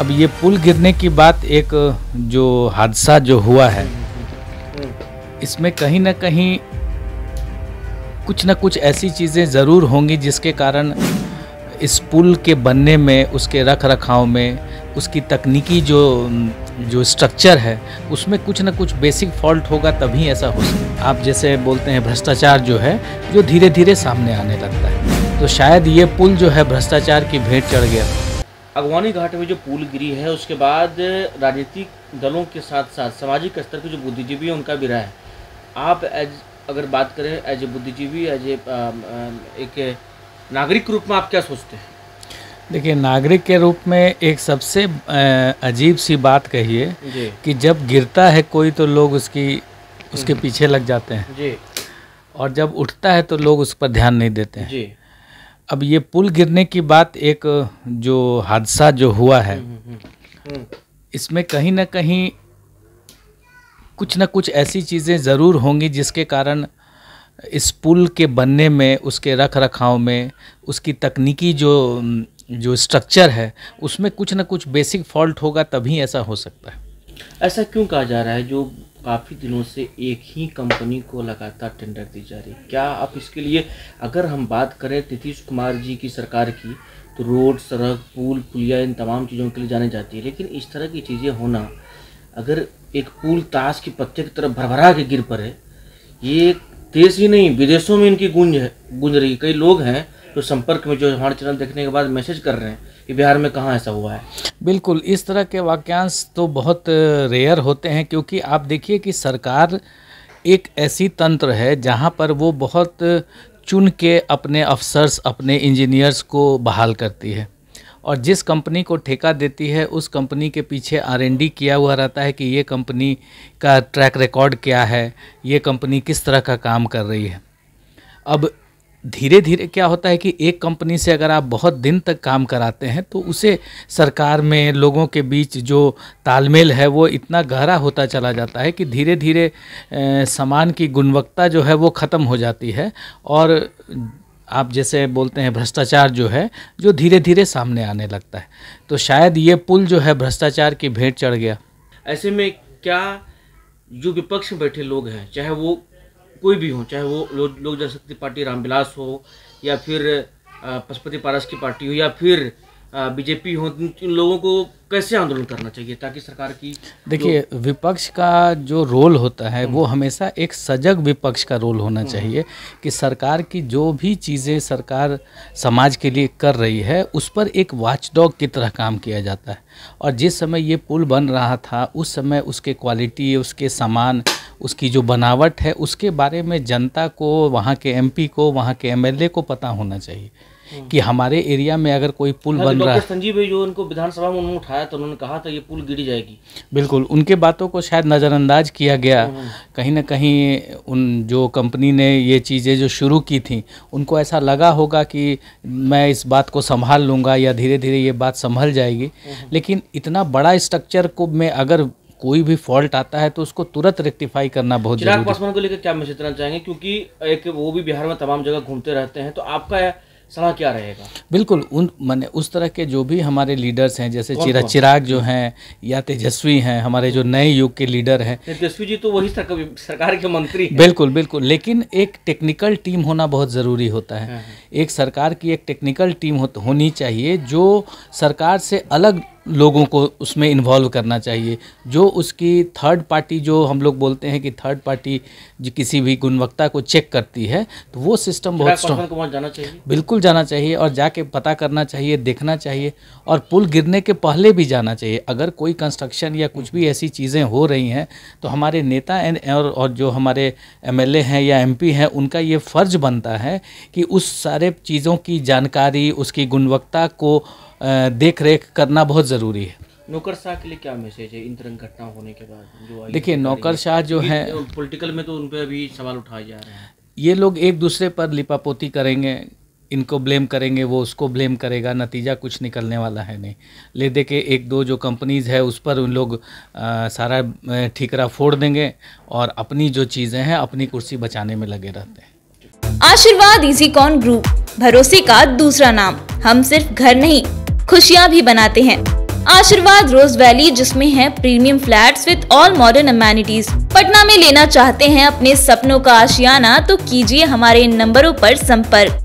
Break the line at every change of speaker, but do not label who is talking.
अब ये पुल गिरने की बात एक जो हादसा जो हुआ है इसमें कहीं ना कहीं कुछ ना कुछ ऐसी चीज़ें ज़रूर होंगी जिसके कारण इस पुल के बनने में उसके रख रखाव में उसकी तकनीकी जो जो स्ट्रक्चर है उसमें कुछ ना कुछ बेसिक फॉल्ट होगा तभी ऐसा हो सकता आप जैसे बोलते हैं भ्रष्टाचार जो है जो धीरे धीरे सामने आने लगता है तो शायद ये पुल जो है भ्रष्टाचार की भेंट चढ़ गया
अगवानी घाट में जो पुल गिरी है उसके बाद राजनीतिक दलों के साथ साथ सामाजिक स्तर के जो बुद्धिजीवी उनका भी रहा है आप एज अगर बात करें एज ए बुद्धिजीवी एज ए एक नागरिक रूप में आप क्या सोचते हैं
देखिए नागरिक के रूप में एक सबसे अजीब सी बात कही कि जब गिरता है कोई तो लोग उसकी उसके हम्म। पीछे लग जाते हैं जी और जब उठता है तो लोग उस पर ध्यान नहीं देते हैं जी अब ये पुल गिरने की बात एक जो हादसा जो हुआ है हम्म, हम्म, हम्म, इसमें कहीं ना कहीं कुछ ना कुछ ऐसी चीज़ें ज़रूर होंगी जिसके कारण इस पुल के बनने में उसके रख रखाव में उसकी तकनीकी जो जो स्ट्रक्चर है उसमें कुछ ना कुछ बेसिक फॉल्ट होगा तभी ऐसा हो सकता है
ऐसा क्यों कहा जा रहा है जो काफ़ी दिनों से एक ही कंपनी को लगातार टेंडर दी जा रही है क्या आप इसके लिए अगर हम बात करें नीतीश कुमार जी की सरकार की तो रोड सड़क पुल पुलिया इन तमाम चीज़ों के लिए जाने जाती है लेकिन इस तरह की चीज़ें होना अगर एक पुल ताश के पत्ते की तरफ भरभरा के गिर पड़े ये देश ही नहीं विदेशों में इनकी गूंज है गूंज रही कई लोग हैं जो तो संपर्क में जो हमारे चैनल देखने के बाद मैसेज कर रहे हैं कि बिहार में कहाँ ऐसा हुआ है
बिल्कुल इस तरह के वाक्यांश तो बहुत रेयर होते हैं क्योंकि आप देखिए कि सरकार एक ऐसी तंत्र है जहाँ पर वो बहुत चुन के अपने अफसर्स अपने इंजीनियर्स को बहाल करती है और जिस कंपनी को ठेका देती है उस कंपनी के पीछे डी किया हुआ रहता है कि ये कंपनी का ट्रैक रिकॉर्ड क्या है ये कंपनी किस तरह का काम कर रही है अब धीरे धीरे क्या होता है कि एक कंपनी से अगर आप बहुत दिन तक काम कराते हैं तो उसे सरकार में लोगों के बीच जो तालमेल है वो इतना गहरा होता चला जाता है कि धीरे धीरे सामान की गुणवत्ता जो है वो ख़त्म हो जाती है और आप जैसे बोलते हैं भ्रष्टाचार जो है जो धीरे धीरे सामने आने लगता है तो शायद ये पुल जो है भ्रष्टाचार की भेंट चढ़ गया
ऐसे में क्या जो विपक्ष में बैठे लोग हैं चाहे वो कोई भी हो चाहे वो लोक लो जनशक्ति पार्टी रामविलास हो या फिर पशुपति पारस की पार्टी हो या फिर बीजेपी हो इन लोगों को कैसे आंदोलन करना चाहिए ताकि सरकार की देखिए
विपक्ष का जो रोल होता है वो हम्म। हमेशा एक सजग विपक्ष का रोल होना हम्म। चाहिए कि सरकार की जो भी चीज़ें सरकार समाज के लिए कर रही है उस पर एक वॉचडॉग की तरह काम किया जाता है और जिस समय ये पुल बन रहा था उस समय उसके क्वालिटी उसके सामान उसकी जो बनावट है उसके बारे में जनता को वहाँ के एमपी को वहाँ के एमएलए को पता होना चाहिए हम्म। कि हमारे एरिया में अगर कोई पुल हाँ, बन तो रहा है
संजीव भाई जो उनको विधानसभा में उन्होंने उठाया तो उन्होंने कहा था ये पुल गिरी जाएगी
बिल्कुल उनके बातों को शायद नज़रअंदाज किया गया हम्म। कहीं ना कहीं उन जो कंपनी ने ये चीज़ें जो शुरू की थी उनको ऐसा लगा होगा कि मैं इस बात को संभाल लूँगा या धीरे धीरे ये बात संभल जाएगी हम्म। लेकिन इतना बड़ा स्ट्रक्चर को मैं अगर कोई भी फॉल्ट आता है तो उसको तुरंत रेक्टिफाई करना बहुत चिराग पासवान
को लेकर क्या मैसेज देना चाहेंगे क्योंकि एक वो भी बिहार में तमाम जगह घूमते रहते हैं तो आपका सलाह क्या रहेगा
बिल्कुल उन मैंने उस तरह के जो भी हमारे लीडर्स हैं जैसे चिरा चिराग जो हैं या तेजस्वी हैं हमारे जो नए युग के लीडर हैं
तेजस्वी जी तो वही सरकार के मंत्री बिल्कुल
बिल्कुल लेकिन एक टेक्निकल टीम होना बहुत ज़रूरी होता है हाँ, हाँ। एक सरकार की एक टेक्निकल टीम होनी चाहिए जो सरकार से अलग लोगों को उसमें इन्वॉल्व करना चाहिए जो उसकी थर्ड पार्टी जो हम लोग बोलते हैं कि थर्ड पार्टी जो किसी भी गुणवत्ता को चेक करती है तो वो सिस्टम बहुत स्ट्रॉन्ग जाना चाहिए बिल्कुल जाना चाहिए और जाके पता करना चाहिए देखना चाहिए और पुल गिरने के पहले भी जाना चाहिए अगर कोई कंस्ट्रक्शन या कुछ भी ऐसी चीज़ें हो रही हैं तो हमारे नेता और, और जो हमारे एम हैं या एम हैं उनका ये फ़र्ज बनता है कि उस सारे चीज़ों की जानकारी उसकी गुणवत्ता को देख रेख करना बहुत ज़रूरी है
नौकरशाह के लिए क्या मैसेज है इन तरह घटना होने के बाद जो देखिए नौकरशाह जो है पॉलिटिकल में तो उन पर अभी सवाल उठाए जा रहे हैं
ये लोग एक दूसरे पर लिपापोती करेंगे इनको ब्लेम करेंगे वो उसको ब्लेम करेगा नतीजा कुछ निकलने वाला है नहीं ले दे के एक दो जो कंपनीज़ है उस पर उन लोग आ, सारा ठीकरा फोड़ देंगे और अपनी जो चीज़ें हैं अपनी कुर्सी बचाने में लगे रहते हैं आशीर्वाद इजी कॉन ग्रुप भरोसे का दूसरा नाम हम सिर्फ घर नहीं खुशियाँ भी बनाते हैं आशीर्वाद रोज वैली जिसमें है premium flats with all modern amenities Patna में लेना चाहते हैं अपने सपनों का आशियाना तो कीजिए हमारे इन नंबरों पर संपर्क